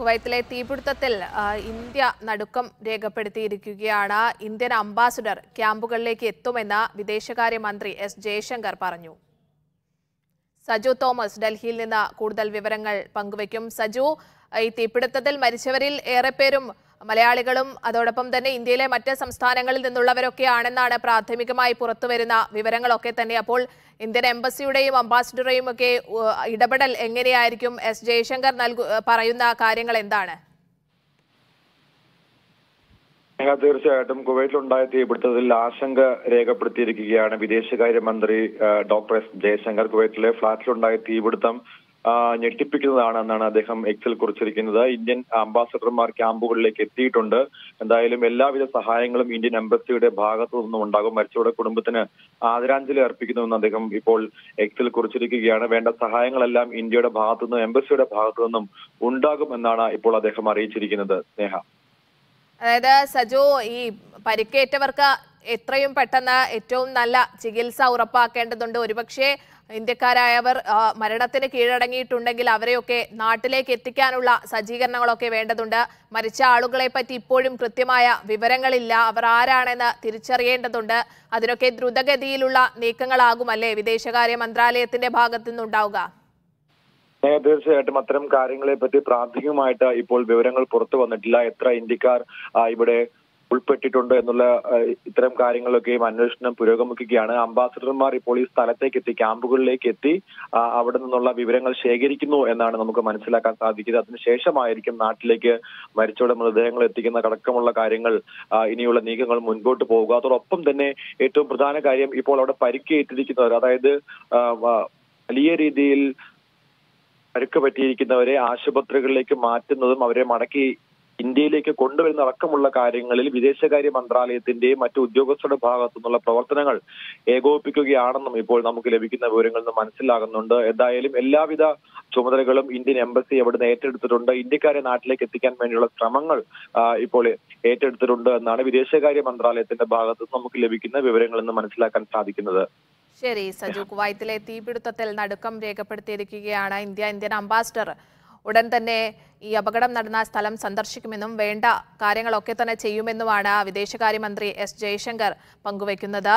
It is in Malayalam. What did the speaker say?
കുവൈത്തിലെ തീപിടുത്തത്തിൽ ഇന്ത്യ നടുക്കം രേഖപ്പെടുത്തിയിരിക്കുകയാണ് ഇന്ത്യൻ അംബാസിഡർ ക്യാമ്പുകളിലേക്ക് എത്തുമെന്ന് വിദേശകാര്യമന്ത്രി എസ് ജയശങ്കർ പറഞ്ഞു സജു തോമസ് ഡൽഹിയിൽ നിന്ന് കൂടുതൽ വിവരങ്ങൾ പങ്കുവയ്ക്കും സജു ഈ തീപിടുത്തത്തിൽ മരിച്ചവരിൽ ഏറെ പേരും മലയാളികളും അതോടൊപ്പം തന്നെ ഇന്ത്യയിലെ മറ്റ് സംസ്ഥാനങ്ങളിൽ നിന്നുള്ളവരൊക്കെയാണെന്നാണ് പ്രാഥമികമായി പുറത്തുവരുന്ന വിവരങ്ങളൊക്കെ തന്നെ അപ്പോൾ ഇന്ത്യൻ എംബസിയുടെയും അംബാസിഡറുടെയും ഒക്കെ ഇടപെടൽ എങ്ങനെയായിരിക്കും എസ് ജയശങ്കർ നൽകു പറയുന്ന കാര്യങ്ങൾ എന്താണ് തീർച്ചയായിട്ടും കുവൈറ്റിൽ ഉണ്ടായ തീപിടുത്തത്തിൽ ആശങ്ക രേഖപ്പെടുത്തിയിരിക്കുകയാണ് വിദേശകാര്യമന്ത്രി ഡോക്ടർ എസ് ജയശങ്കർ കുവൈറ്റിലെ ഫ്ളാറ്റിലുണ്ടായ തീപിടുത്തം ഞെട്ടിപ്പിക്കുന്നതാണ് എന്നാണ് അദ്ദേഹം എക്സിൽ കുറിച്ചിരിക്കുന്നത് ഇന്ത്യൻ അംബാസഡർമാർ ക്യാമ്പുകളിലേക്ക് എത്തിയിട്ടുണ്ട് എന്തായാലും എല്ലാവിധ സഹായങ്ങളും ഇന്ത്യൻ എംബസിയുടെ ഭാഗത്തു നിന്നും ഉണ്ടാകും മരിച്ചവരുടെ കുടുംബത്തിന് ആദരാഞ്ജലി അർപ്പിക്കുന്നുവെന്ന് അദ്ദേഹം ഇപ്പോൾ എക്സിൽ കുറിച്ചിരിക്കുകയാണ് വേണ്ട സഹായങ്ങളെല്ലാം ഇന്ത്യയുടെ ഭാഗത്തു നിന്നും എംബസിയുടെ ഭാഗത്തു നിന്നും ഉണ്ടാകും എന്നാണ് ഇപ്പോൾ അദ്ദേഹം അറിയിച്ചിരിക്കുന്നത് സ്നേഹ അതായത് സജോ ഈ പരിക്കേറ്റവർക്ക് എത്രയും പെട്ടെന്ന് ഏറ്റവും നല്ല ചികിത്സ ഉറപ്പാക്കേണ്ടതുണ്ട് ഒരുപക്ഷെ ഇന്ത്യക്കാരായവർ മരണത്തിന് കീഴടങ്ങിയിട്ടുണ്ടെങ്കിൽ അവരെയൊക്കെ നാട്ടിലേക്ക് എത്തിക്കാനുള്ള സജ്ജീകരണങ്ങളൊക്കെ വേണ്ടതുണ്ട് മരിച്ച ആളുകളെ പറ്റി ഇപ്പോഴും കൃത്യമായ വിവരങ്ങളില്ല അവർ ആരാണെന്ന് തിരിച്ചറിയേണ്ടതുണ്ട് അതിനൊക്കെ ദ്രുതഗതിയിലുള്ള നീക്കങ്ങളാകുമല്ലേ വിദേശകാര്യ മന്ത്രാലയത്തിന്റെ ഭാഗത്തു നിന്നുണ്ടാവുക തീർച്ചയായിട്ടും അത്തരം കാര്യങ്ങളെ പറ്റി പ്രാഥമികമായിട്ട് ഇപ്പോൾ വിവരങ്ങൾ പുറത്തു വന്നിട്ടില്ല എത്ര ഇന്ത്യക്കാർ ഇവിടെ ഉൾപ്പെട്ടിട്ടുണ്ട് എന്നുള്ള ഇത്തരം കാര്യങ്ങളൊക്കെയും അന്വേഷണം പുരോഗമിക്കുകയാണ് അംബാസിഡർമാർ ഇപ്പോൾ ഈ സ്ഥലത്തേക്ക് എത്തി ക്യാമ്പുകളിലേക്ക് എത്തി അവിടെ നിന്നുള്ള വിവരങ്ങൾ ശേഖരിക്കുന്നു എന്നാണ് നമുക്ക് മനസ്സിലാക്കാൻ സാധിക്കുന്നത് അതിനുശേഷമായിരിക്കും നാട്ടിലേക്ക് മരിച്ചവരുടെ മൃതദേഹങ്ങൾ എത്തിക്കുന്ന അടക്കമുള്ള കാര്യങ്ങൾ ഇനിയുള്ള നീക്കങ്ങൾ മുൻപോട്ട് പോകുക അതോടൊപ്പം തന്നെ ഏറ്റവും പ്രധാന കാര്യം ഇപ്പോൾ അവിടെ പരിക്കേറ്റിരിക്കുന്നവർ അതായത് വലിയ രീതിയിൽ പരുക്ക് പറ്റിയിരിക്കുന്നവരെ ആശുപത്രികളിലേക്ക് മാറ്റുന്നതും അവരെ മടക്കി ഇന്ത്യയിലേക്ക് കൊണ്ടുവരുന്ന അടക്കമുള്ള കാര്യങ്ങളിൽ വിദേശകാര്യ മന്ത്രാലയത്തിന്റെയും മറ്റു ഉദ്യോഗസ്ഥരുടെ ഭാഗത്തു നിന്നുള്ള പ്രവർത്തനങ്ങൾ ഏകോപിപ്പിക്കുകയാണെന്നും ഇപ്പോൾ നമുക്ക് ലഭിക്കുന്ന വിവരങ്ങളിൽ നിന്ന് മനസ്സിലാകുന്നുണ്ട് എന്തായാലും എല്ലാവിധ ചുമതലകളും ഇന്ത്യൻ എംബസി അവിടുന്ന് ഏറ്റെടുത്തിട്ടുണ്ട് ഇന്ത്യക്കാരെ നാട്ടിലേക്ക് എത്തിക്കാൻ വേണ്ടിയുള്ള ശ്രമങ്ങൾ ഇപ്പോൾ ഏറ്റെടുത്തിട്ടുണ്ട് എന്നാണ് വിദേശകാര്യ മന്ത്രാലയത്തിന്റെ ഭാഗത്ത് നമുക്ക് ലഭിക്കുന്ന വിവരങ്ങളിൽ നിന്ന് മനസ്സിലാക്കാൻ സാധിക്കുന്നത് ശരി സജു കുവൈത്തിലെ തീപിടുത്തത്തിൽ നടുക്കം രേഖപ്പെടുത്തിയിരിക്കുകയാണ് ഇന്ത്യ ഇന്ത്യൻ അംബാസിഡർ ഉടൻ തന്നെ ഈ അപകടം നടന്ന സ്ഥലം സന്ദർശിക്കുമെന്നും വേണ്ട കാര്യങ്ങളൊക്കെ തന്നെ ചെയ്യുമെന്നുമാണ് വിദേശകാര്യമന്ത്രി എസ് ജയശങ്കർ പങ്കുവയ്ക്കുന്നത്